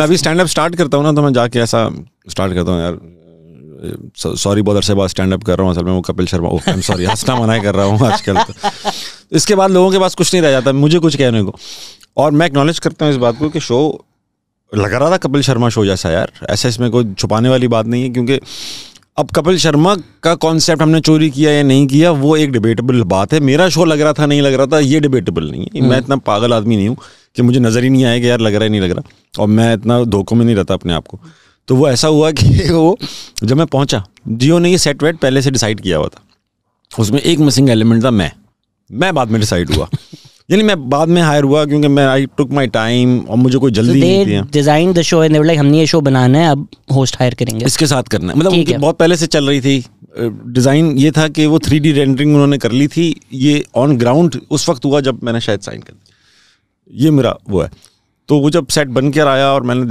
अभी stand up start करता हूँ ना तो मैं जाके ऐसा स्टार्ट करता हूँ यार सॉरी बहुत अरसे बात स्टैंड अप कर रहा हूँ असल में वो Kapil Sharma I am sorry हंसना मना कर रहा हूँ आजकल तो इसके बाद लोगों के पास कुछ नहीं रह जाता मुझे कुछ कहने को और मैं एक्नॉलेज करता हूँ इस बात को कि शो लग रहा था कपिल शर्मा शो जैसा यार ऐसा इसमें कोई छुपाने वाली बात नहीं है क्योंकि अब कपिल शर्मा का कॉन्सेप्ट हमने चोरी किया या नहीं किया वो एक डिबेटेबल बात है मेरा शो लग रहा था नहीं लग रहा था ये डिबेटेबल नहीं है हम्म। मैं इतना पागल आदमी नहीं हूँ कि मुझे नज़र ही नहीं आया कि यार लग रहा है नहीं लग रहा और मैं इतना धोखों में नहीं रहता अपने आप को तो वो ऐसा हुआ कि वो जब मैं पहुंचा जियो ने ये सेट वेट पहले से डिसाइड किया हुआ था उसमें एक मिसिंग एलिमेंट था मैं मैं बाद में डिसाइड हुआ यानी मैं बाद में हायर हुआ क्योंकि मैं आई टुक माई टाइम और मुझे कोई जल्दी so नहीं design the show and like हमने ये शो बनाना है अब होस्ट हायर करेंगे इसके साथ करना है मतलब उनकी बहुत पहले से चल रही थी डिज़ाइन ये था कि वो थ्री रेंडरिंग उन्होंने कर ली थी ये ऑन ग्राउंड उस वक्त हुआ जब मैंने शायद साइन कर दिया ये मेरा वो है तो वो जब सेट बनकर आया और मैंने